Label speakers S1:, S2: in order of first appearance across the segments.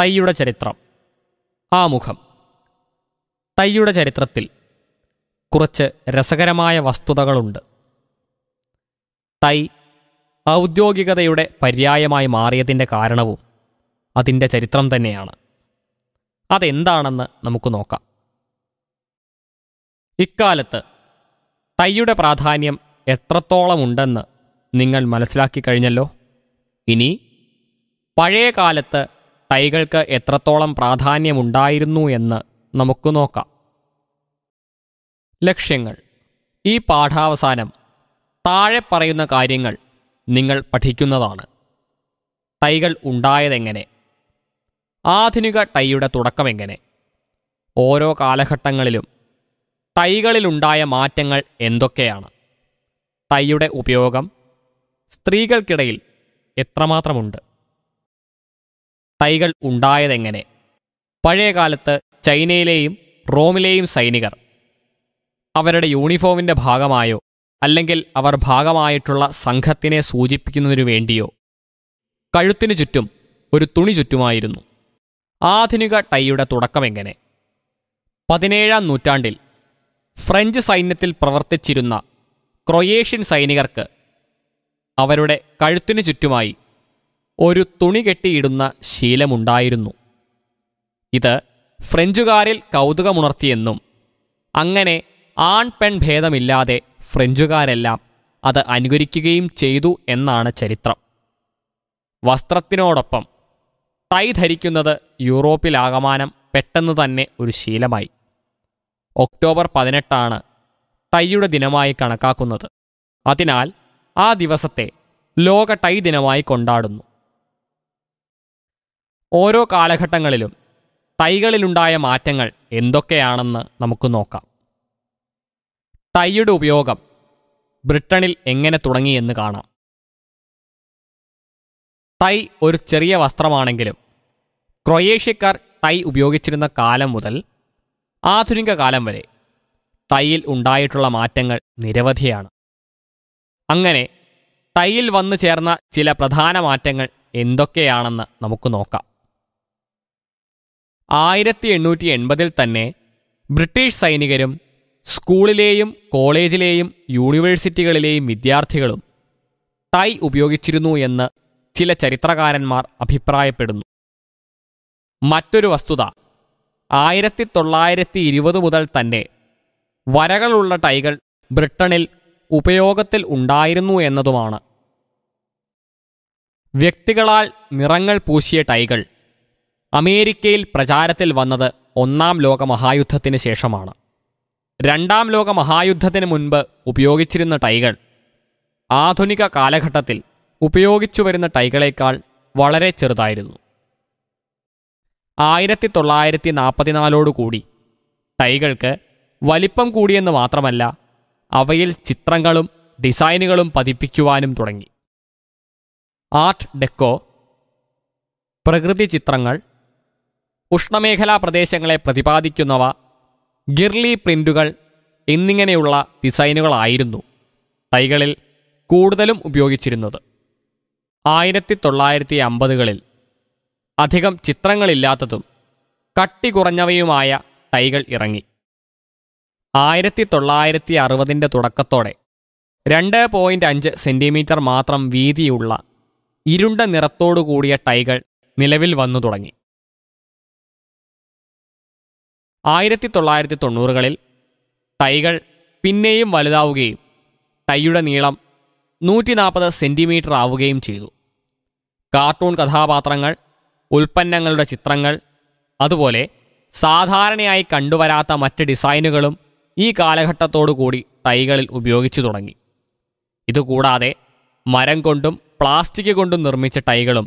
S1: തൈയുടെ ചരിത്രം ആമുഖം തൈയുടെ ചരിത്രത്തിൽ കുറച്ച് രസകരമായ വസ്തുതകളുണ്ട് തൈ ഔദ്യോഗികതയുടെ പര്യായമായി മാറിയതിൻ്റെ കാരണവും അതിൻ്റെ ചരിത്രം തന്നെയാണ് അതെന്താണെന്ന് നമുക്ക് നോക്കാം ഇക്കാലത്ത് തൈയുടെ പ്രാധാന്യം എത്രത്തോളമുണ്ടെന്ന് നിങ്ങൾ മനസ്സിലാക്കി കഴിഞ്ഞല്ലോ ഇനി പഴയ കാലത്ത് തൈകൾക്ക് എത്രത്തോളം പ്രാധാന്യമുണ്ടായിരുന്നു എന്ന് നമുക്ക് നോക്കാം ലക്ഷ്യങ്ങൾ ഈ പാഠാവസാനം താഴെ പറയുന്ന കാര്യങ്ങൾ നിങ്ങൾ പഠിക്കുന്നതാണ് തൈകൾ ഉണ്ടായതെങ്ങനെ ആധുനിക ടൈയുടെ തുടക്കമെങ്ങനെ ഓരോ കാലഘട്ടങ്ങളിലും തൈകളിലുണ്ടായ മാറ്റങ്ങൾ എന്തൊക്കെയാണ് തൈയുടെ ഉപയോഗം സ്ത്രീകൾക്കിടയിൽ എത്രമാത്രമുണ്ട് തൈകൾ ഉണ്ടായതെങ്ങനെ പഴയകാലത്ത് ചൈനയിലെയും റോമിലെയും സൈനികർ അവരുടെ യൂണിഫോമിൻ്റെ ഭാഗമായോ അല്ലെങ്കിൽ അവർ ഭാഗമായിട്ടുള്ള സംഘത്തിനെ സൂചിപ്പിക്കുന്നതിനു വേണ്ടിയോ കഴുത്തിനു ചുറ്റും ഒരു തുണി ചുറ്റുമായിരുന്നു ആധുനിക ടൈയുടെ തുടക്കമെങ്ങനെ പതിനേഴാം നൂറ്റാണ്ടിൽ ഫ്രഞ്ച് സൈന്യത്തിൽ പ്രവർത്തിച്ചിരുന്ന ക്രൊയേഷ്യൻ സൈനികർക്ക് അവരുടെ കഴുത്തിനു ചുറ്റുമായി ഒരു തുണി കെട്ടിയിടുന്ന ശീലമുണ്ടായിരുന്നു ഇത് ഫ്രഞ്ചുകാരിൽ കൗതുകമുണർത്തിയെന്നും അങ്ങനെ ആൺ പെൺ ഭേദമില്ലാതെ ഫ്രഞ്ചുകാരെല്ലാം അത് അനുകരിക്കുകയും ചെയ്തു എന്നാണ് ചരിത്രം വസ്ത്രത്തിനോടൊപ്പം ടൈ ധരിക്കുന്നത് യൂറോപ്പിലാകമാനം പെട്ടെന്ന് തന്നെ ഒരു ശീലമായി ഒക്ടോബർ പതിനെട്ടാണ് ടൈയുടെ ദിനമായി കണക്കാക്കുന്നത് അതിനാൽ ആ ദിവസത്തെ ലോക ടൈ ദിനമായി കൊണ്ടാടുന്നു ഓരോ കാലഘട്ടങ്ങളിലും തൈകളിലുണ്ടായ മാറ്റങ്ങൾ എന്തൊക്കെയാണെന്ന് നമുക്ക് നോക്കാം തൈയുടെ ഉപയോഗം ബ്രിട്ടണിൽ എങ്ങനെ തുടങ്ങിയെന്ന് കാണാം തൈ ഒരു ചെറിയ വസ്ത്രമാണെങ്കിലും ക്രൊയേഷ്യക്കാർ തൈ ഉപയോഗിച്ചിരുന്ന കാലം മുതൽ ആധുനിക കാലം വരെ തൈയിൽ ഉണ്ടായിട്ടുള്ള മാറ്റങ്ങൾ നിരവധിയാണ് അങ്ങനെ തൈയിൽ വന്നു ചേർന്ന ചില പ്രധാന മാറ്റങ്ങൾ എന്തൊക്കെയാണെന്ന് നമുക്ക് നോക്കാം ആയിരത്തി എണ്ണൂറ്റി എൺപതിൽ തന്നെ ബ്രിട്ടീഷ് സൈനികരും സ്കൂളിലെയും കോളേജിലെയും യൂണിവേഴ്സിറ്റികളിലെയും വിദ്യാർത്ഥികളും ടൈ ഉപയോഗിച്ചിരുന്നു എന്ന് ചില ചരിത്രകാരന്മാർ അഭിപ്രായപ്പെടുന്നു മറ്റൊരു വസ്തുത ആയിരത്തി തൊള്ളായിരത്തി ഇരുപത് മുതൽ തന്നെ വരകളുള്ള ടൈകൾ ബ്രിട്ടണിൽ ഉപയോഗത്തിൽ ഉണ്ടായിരുന്നു എന്നതുമാണ് വ്യക്തികളാൽ നിറങ്ങൾ പൂശിയ ടൈകൾ അമേരിക്കയിൽ പ്രചാരത്തിൽ വന്നത് ഒന്നാം ലോക ശേഷമാണ് രണ്ടാം ലോക മുൻപ് ഉപയോഗിച്ചിരുന്ന ടൈകൾ ആധുനിക കാലഘട്ടത്തിൽ ഉപയോഗിച്ചു വരുന്ന ടൈകളേക്കാൾ വളരെ ചെറുതായിരുന്നു ആയിരത്തി തൊള്ളായിരത്തി കൂടി ടൈകൾക്ക് വലിപ്പം കൂടിയെന്ന് മാത്രമല്ല അവയിൽ ചിത്രങ്ങളും ഡിസൈനുകളും പതിപ്പിക്കുവാനും തുടങ്ങി ആർട്ട് ഡെക്കോ പ്രകൃതി ചിത്രങ്ങൾ ഉഷ്ണമേഖലാ പ്രദേശങ്ങളെ പ്രതിപാദിക്കുന്നവ ഗിർലി പ്രിന്റുകൾ എന്നിങ്ങനെയുള്ള ഡിസൈനുകളായിരുന്നു തൈകളിൽ കൂടുതലും ഉപയോഗിച്ചിരുന്നത് ആയിരത്തി തൊള്ളായിരത്തി അമ്പതുകളിൽ അധികം ചിത്രങ്ങളില്ലാത്തതും കട്ടി കുറഞ്ഞവയുമായ തൈകൾ ഇറങ്ങി ആയിരത്തി തൊള്ളായിരത്തി അറുപതിൻ്റെ തുടക്കത്തോടെ രണ്ട് പോയിൻ്റ് അഞ്ച് സെൻറ്റിമീറ്റർ മാത്രം വീതിയുള്ള ഇരുണ്ട നിറത്തോടു കൂടിയ ടൈകൾ നിലവിൽ വന്നു തുടങ്ങി ആയിരത്തി തൊള്ളായിരത്തി തൊണ്ണൂറുകളിൽ തൈകൾ പിന്നെയും വലുതാവുകയും തൈയുടെ നീളം നൂറ്റി നാൽപ്പത് സെൻറ്റിമീറ്റർ ആവുകയും ചെയ്തു കാർട്ടൂൺ കഥാപാത്രങ്ങൾ ഉൽപ്പന്നങ്ങളുടെ ചിത്രങ്ങൾ അതുപോലെ സാധാരണയായി കണ്ടുവരാത്ത മറ്റ് ഡിസൈനുകളും ഈ കാലഘട്ടത്തോടുകൂടി തൈകളിൽ ഉപയോഗിച്ചു തുടങ്ങി ഇതുകൂടാതെ മരം കൊണ്ടും പ്ലാസ്റ്റിക് കൊണ്ടും നിർമ്മിച്ച ടൈകളും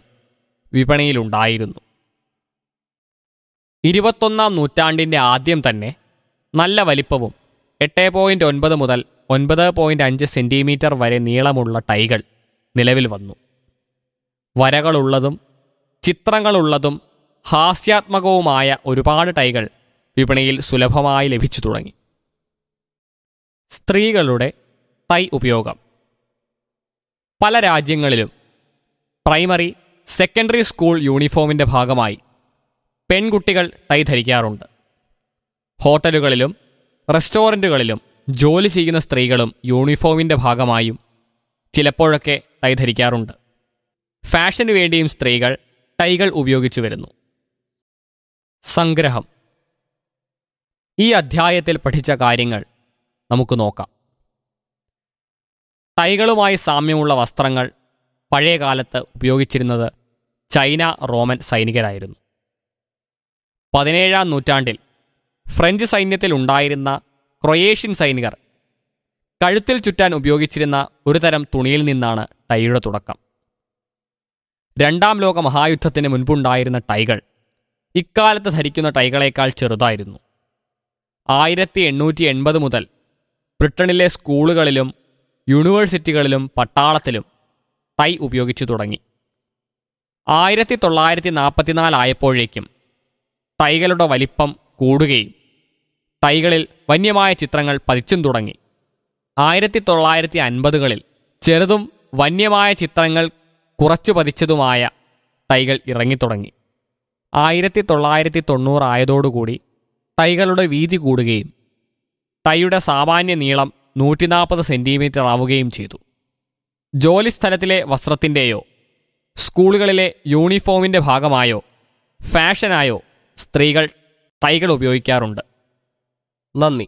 S1: വിപണിയിലുണ്ടായിരുന്നു ഇരുപത്തൊന്നാം നൂറ്റാണ്ടിൻ്റെ ആദ്യം തന്നെ നല്ല വലിപ്പവും എട്ട് പോയിൻറ്റ് ഒൻപത് മുതൽ ഒൻപത് പോയിൻറ്റ് അഞ്ച് സെൻറ്റിമീറ്റർ വരെ നീളമുള്ള ടൈകൾ നിലവിൽ വന്നു വരകളുള്ളതും ചിത്രങ്ങളുള്ളതും ഹാസ്യാത്മകവുമായ ഒരുപാട് ടൈകൾ വിപണിയിൽ സുലഭമായി ലഭിച്ചു തുടങ്ങി സ്ത്രീകളുടെ ടൈ ഉപയോഗം പല രാജ്യങ്ങളിലും പ്രൈമറി സെക്കൻഡറി സ്കൂൾ യൂണിഫോമിൻ്റെ ഭാഗമായി പെൺകുട്ടികൾ ടൈ ധരിക്കാറുണ്ട് ഹോട്ടലുകളിലും റെസ്റ്റോറൻറ്റുകളിലും ജോലി ചെയ്യുന്ന സ്ത്രീകളും യൂണിഫോമിൻ്റെ ഭാഗമായും ചിലപ്പോഴൊക്കെ ടൈ ധരിക്കാറുണ്ട് ഫാഷന് വേണ്ടിയും സ്ത്രീകൾ ടൈകൾ ഉപയോഗിച്ചു വരുന്നു സംഗ്രഹം ഈ അധ്യായത്തിൽ പഠിച്ച കാര്യങ്ങൾ നമുക്ക് നോക്കാം ടൈകളുമായി സാമ്യമുള്ള വസ്ത്രങ്ങൾ പഴയ ഉപയോഗിച്ചിരുന്നത് ചൈന റോമൻ സൈനികരായിരുന്നു പതിനേഴാം നൂറ്റാണ്ടിൽ ഫ്രഞ്ച് സൈന്യത്തിൽ ഉണ്ടായിരുന്ന ക്രൊയേഷ്യൻ സൈനികർ കഴുത്തിൽ ചുറ്റാൻ ഉപയോഗിച്ചിരുന്ന ഒരു തരം തുണിയിൽ നിന്നാണ് ടൈയുടെ തുടക്കം രണ്ടാം ലോക മഹായുദ്ധത്തിന് മുൻപുണ്ടായിരുന്ന ടൈകൾ ഇക്കാലത്ത് ധരിക്കുന്ന ടൈകളേക്കാൾ ചെറുതായിരുന്നു ആയിരത്തി എണ്ണൂറ്റി എൺപത് മുതൽ ബ്രിട്ടനിലെ സ്കൂളുകളിലും യൂണിവേഴ്സിറ്റികളിലും പട്ടാളത്തിലും ടൈ ഉപയോഗിച്ചു തുടങ്ങി ആയിരത്തി തൊള്ളായിരത്തി നാൽപ്പത്തിനാലായപ്പോഴേക്കും തൈകളുടെ വലിപ്പം കൂടുകയും തൈകളിൽ വന്യമായ ചിത്രങ്ങൾ പതിച്ചും തുടങ്ങി ആയിരത്തി തൊള്ളായിരത്തി അൻപതുകളിൽ ചെറുതും വന്യമായ ചിത്രങ്ങൾ കുറച്ചു പതിച്ചതുമായ തൈകൾ ഇറങ്ങിത്തുടങ്ങി ആയിരത്തി തൊള്ളായിരത്തി തൊണ്ണൂറായതോടുകൂടി തൈകളുടെ വീതി കൂടുകയും തൈയുടെ സാമാന്യ നീളം നൂറ്റിനാൽപ്പത് സെൻറ്റിമീറ്റർ ആവുകയും ചെയ്തു ജോലിസ്ഥലത്തിലെ വസ്ത്രത്തിൻ്റെയോ സ്കൂളുകളിലെ യൂണിഫോമിൻ്റെ ഭാഗമായോ ഫാഷനായോ സ്ത്രീകൾ തൈകൾ ഉപയോഗിക്കാറുണ്ട് നന്ദി